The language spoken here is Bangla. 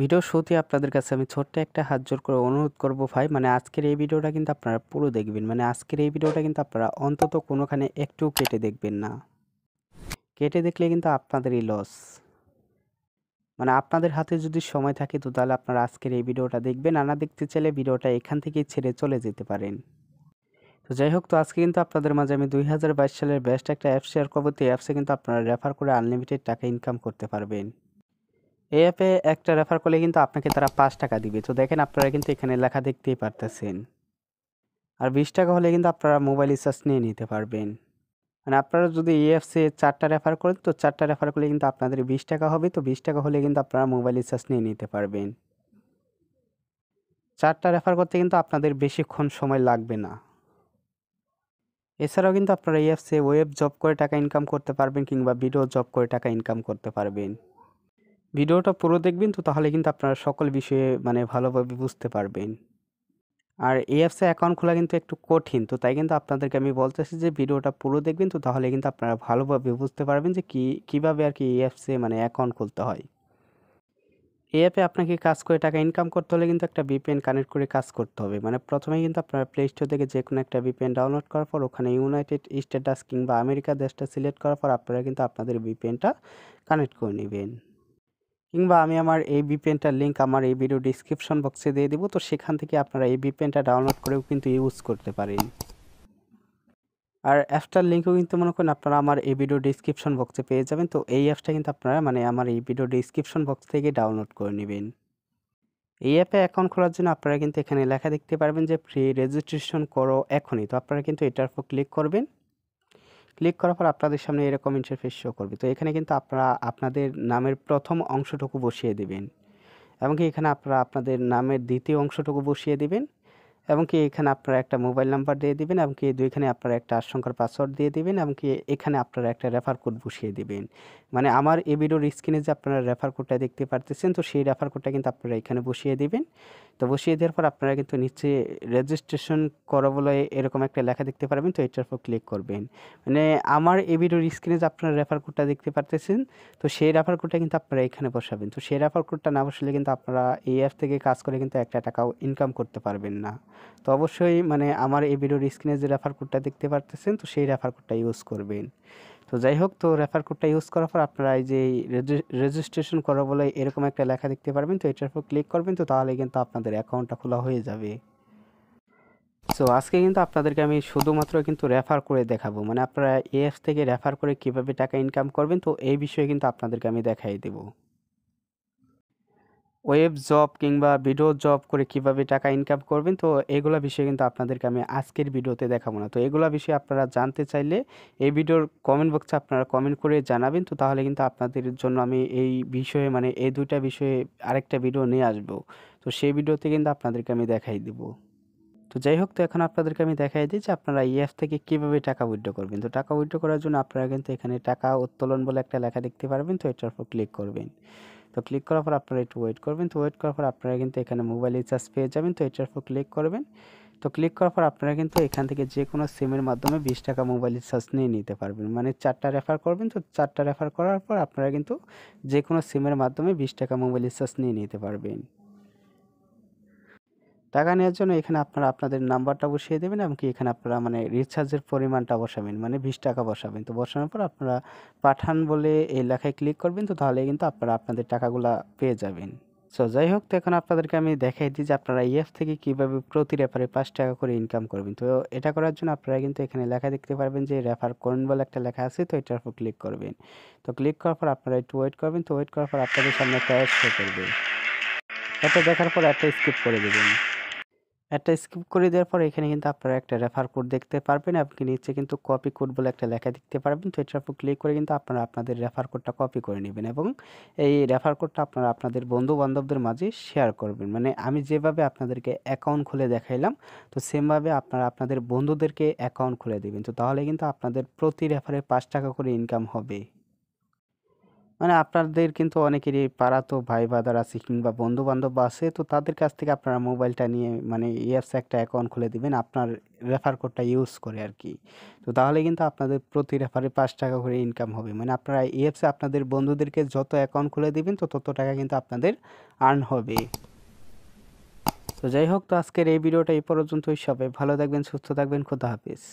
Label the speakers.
Speaker 1: ভিডিও শুরুতে আপনাদের কাছে আমি ছোট্ট একটা হাত জোর করে অনুরোধ করব ভাই মানে আজকের এই ভিডিওটা কিন্তু আপনারা পুরো দেখবেন মানে আজকের এই ভিডিওটা কিন্তু আপনারা অন্তত কোনোখানে একটু কেটে দেখবেন না কেটে দেখলে কিন্তু আপনাদেরই লস মানে আপনাদের হাতে যদি সময় থাকে তো তাহলে আপনারা আজকের এই ভিডিওটা দেখবেন আর না দেখতে চাইলে ভিডিওটা এখান থেকেই ছেড়ে চলে যেতে পারেন তো যাই হোক তো আজকে কিন্তু আপনাদের মাঝে আমি দুই সালের বেস্ট একটা অ্যাপ শেয়ার করবো তো অ্যাপসে কিন্তু আপনারা রেফার করে আনলিমিটেড টাকা ইনকাম করতে পারবেন এই অ্যাপে একটা রেফার করলে কিন্তু আপনাকে তারা পাঁচ টাকা দিবে তো দেখেন আপনারা কিন্তু এখানে লেখা দেখতেই পারতেছেন আর বিশ টাকা হলে কিন্তু আপনারা মোবাইল রিচার্জ নিয়ে নিতে পারবেন মানে আপনারা যদি এই অ্যাপসে চারটা রেফার করেন তো চারটা রেফার করলে কিন্তু আপনাদের বিশ টাকা হবে তো বিশ টাকা হলে কিন্তু আপনারা মোবাইল রিচার্জ নিয়ে নিতে পারবেন চারটা রেফার করতে কিন্তু আপনাদের বেশিক্ষণ সময় লাগবে না এছাড়াও কিন্তু আপনারা এই অ্যাপসে ওয়েব জব করে টাকা ইনকাম করতে পারবেন কিংবা ভিডিও জব করে টাকা ইনকাম করতে পারবেন ভিডিওটা পুরো দেখবেন তো তাহলে কিন্তু আপনারা সকল বিষয়ে মানে ভালোভাবে বুঝতে পারবেন আর এই অ্যাপসে অ্যাকাউন্ট খোলা কিন্তু একটু কঠিন তো তাই কিন্তু আপনাদেরকে আমি বলতেছি যে ভিডিওটা পুরো দেখবেন তো তাহলে কিন্তু আপনারা ভালোভাবে বুঝতে পারবেন যে কী কীভাবে আর কি এই অ্যাপসে মানে অ্যাকাউন্ট খুলতে হয় এই অ্যাপে আপনাকে কাজ করে টাকা ইনকাম করতে হলে কিন্তু একটা বিপিএন কানেক্ট করে কাজ করতে হবে মানে প্রথমেই কিন্তু আপনারা প্লে স্টোর থেকে যে কোনো একটা বিপিএন ডাউনলোড করার পর ওখানে ইউনাইটেড স্টেটাস কিংবা আমেরিকা দেশটা সিলেক্ট করার পর আপনারা কিন্তু আপনাদের বিপিএনটা কানেক্ট করে নেবেন কিংবা আমি আমার এই বিপিএনটার লিঙ্ক আমার এই ভিডিও ডিসক্রিপশন বক্সে দিয়ে দেবো তো সেখান থেকে আপনারা এই বিপিএনটা ডাউনলোড করেও কিন্তু ইউজ করতে পারেন আর অ্যাপটার লিঙ্কও কিন্তু মনে করেন আপনারা আমার এই ভিডিও ডিসক্রিপশন বক্সে পেয়ে যাবেন তো এই অ্যাপটা কিন্তু আপনারা মানে আমার এই ভিডিও ডিসক্রিপশন বক্স থেকে ডাউনলোড করে নেবেন এই অ্যাপে অ্যাকাউন্ট খোলার জন্য আপনারা কিন্তু এখানে লেখা দেখতে পারবেন যে ফ্রি রেজিস্ট্রেশন করো এখনই তো আপনারা কিন্তু এটার উপর ক্লিক করবেন ক্লিক করার পর আপনাদের সামনে এরকম ইন্টারফেস শো করবে তো এখানে কিন্তু আপনারা আপনাদের নামের প্রথম অংশটুকু বসিয়ে দেবেন এবং কি এখানে আপনারা আপনাদের নামের দ্বিতীয় অংশটুকু বসিয়ে দেবেন এবং কি এখানে আপনারা একটা মোবাইল নাম্বার দিয়ে দেবেন এবং কি দুইখানে আপনারা একটা আশঙ্কার পাসওয়ার্ড দিয়ে দেবেন এবং কি এখানে আপনারা একটা রেফার কোড বসিয়ে দেবেন মানে আমার এই ভিডিওর স্ক্রিনে যে আপনারা রেফার কোডটা দেখতে পারতেছেন তো সেই রেফার কোডটা কিন্তু আপনারা এখানে বসিয়ে দেবেন তো বসিয়ে দেওয়ার পর আপনারা কিন্তু নিচে রেজিস্ট্রেশন করা বলে এরকম একটা লেখা দেখতে পারবেন তো এটার উপর ক্লিক করবেন মানে আমার এই ভিডিওর স্ক্রিনে যে আপনারা রেফার কোডটা দেখতে পারতেছেন তো সেই রেফার কোডটা কিন্তু আপনারা এখানে বসাবেন তো সেই রেফার কোডটা না বসলে কিন্তু আপনারা এই অ্যাপ থেকে কাজ করে কিন্তু একটা টাকাও ইনকাম করতে পারবেন না তো অবশ্যই মানে আমার এই ভিডিওর স্ক্রিনে যে রেফার কোডটা দেখতে পারতেছেন তো সেই রেফার কোডটা ইউজ করবেন তো যাই হোক তো রেফার কোডটা ইউজ করার পর আপনারা এই যে রেজিস্ট্রেশন করা বলে এরকম একটা লেখা দেখতে পারবেন তো এটার উপর ক্লিক করবেন তো তাহলে কিন্তু আপনাদের অ্যাকাউন্টটা খোলা হয়ে যাবে সো আজকে কিন্তু আপনাদেরকে আমি শুধুমাত্র কিন্তু রেফার করে দেখাবো মানে আপনারা এফ থেকে রেফার করে কিভাবে টাকা ইনকাম করবেন তো এই বিষয়ে কিন্তু আপনাদেরকে আমি দেখাই দেবো ওয়েব জব কিংবা ভিডিও জব করে কিভাবে টাকা ইনকাম করবেন তো এগুলো বিষয়ে কিন্তু আপনাদেরকে আমি আজকের ভিডিওতে দেখাবো না তো এগুলো বিষয়ে আপনারা জানতে চাইলে এই ভিডিওর কমেন্ট বক্সে আপনারা কমেন্ট করে জানাবেন তো তাহলে কিন্তু আপনাদের জন্য আমি এই বিষয়ে মানে এই দুইটা বিষয়ে আরেকটা ভিডিও নিয়ে আসবো তো সেই ভিডিওতে কিন্তু আপনাদেরকে আমি দেখাই দেবো তো যাই হোক তো এখন আপনাদেরকে আমি দেখাই দিই যে আপনারা এই e থেকে কীভাবে টাকা উইড্রো করবেন তো টাকা উইথড্র করার জন্য আপনারা কিন্তু এখানে টাকা উত্তোলন বলে একটা লেখা দেখতে পারবেন তো এটার উপর ক্লিক করবেন তো ক্লিক করার পর আপনারা একটু ওয়েট করবেন তো ওয়েট করার পর আপনারা কিন্তু এখানে মোবাইল রিচার্জ পেয়ে যাবেন তো এটার উপর ক্লিক করবেন তো ক্লিক করার পর আপনারা কিন্তু এখান থেকে যে কোনো সিমের মাধ্যমে বিশ টাকা মোবাইল রিচার্জ নিয়ে নিতে পারবেন মানে চারটা রেফার করবেন তো চারটা রেফার করার পর আপনারা কিন্তু যে কোনো সিমের মাধ্যমে বিশ টাকা মোবাইল রিচার্জ নিয়ে নিতে পারবেন টাকা নেওয়ার জন্য এখানে আপনারা আপনাদের নাম্বারটা বসিয়ে দেবেন এমনকি এখানে আপনারা মানে রিচার্জের পরিমাণটা বসাবেন মানে বিশ টাকা বসাবেন তো বসানোর পর আপনারা পাঠান বলে এই লেখায় ক্লিক করবেন তো তাহলে কিন্তু আপনারা আপনাদের টাকাগুলো পেয়ে যাবেন সো যাই হোক তো এখন আপনাদেরকে আমি দেখাই দিই যে আপনারা ইএফ e থেকে কীভাবে প্রতি রেফারে পাঁচ টাকা করে ইনকাম করবেন তো এটা করার জন্য আপনারা কিন্তু এখানে লেখা দেখতে পারবেন যে রেফার করেন বলে একটা লেখা আছে তো এটার উপর ক্লিক করবেন তো ক্লিক করার পর আপনারা একটু ওয়েট করবেন তো ওয়েট করার পর আপনাদের সামনে একটা অ্যাড শো করবেন এটা দেখার পর একটা স্কিপ করে দেবেন একটা স্কিপ করে দেওয়ার পর এখানে কিন্তু আপনারা একটা রেফার কোড দেখতে পারবেন আপনি নিচে কিন্তু কপি কোড বলে একটা লেখা দেখতে পারবেন তো এটার উপর ক্লিক করে কিন্তু আপনারা আপনাদের রেফার কোডটা কপি করে নেবেন এবং এই রেফার কোডটা আপনারা আপনাদের বন্ধু বান্ধবদের মাঝে শেয়ার করবেন মানে আমি যেভাবে আপনাদেরকে অ্যাকাউন্ট খুলে দেখাইলাম তো সেমভাবে আপনারা আপনাদের বন্ধুদেরকে অ্যাকাউন্ট খুলে দেবেন তো তাহলে কিন্তু আপনাদের প্রতি রেফারে পাঁচ টাকা করে ইনকাম হবে মানে আপনাদের কিন্তু অনেকেরই পাড়া তো ভাই বাদার আছে কিংবা বন্ধু বান্ধব আছে তো তাদের কাছ থেকে আপনারা মোবাইলটা নিয়ে মানে ইয়ার্স একটা অ্যাকাউন্ট খুলে দিবেন আপনার রেফার কোডটা ইউজ করে আর কি তো তাহলে কিন্তু আপনাদের প্রতি রেফারে পাঁচ টাকা করে ইনকাম হবে মানে আপনারা এই আপনাদের বন্ধুদেরকে যত অ্যাকাউন্ট খুলে দিবেন তো তত টাকা কিন্তু আপনাদের আর্ন হবে তো যাই হোক তো আজকের এই ভিডিওটা এই পর্যন্তই সবাই ভালো থাকবেন সুস্থ থাকবেন খোদা হাফিজ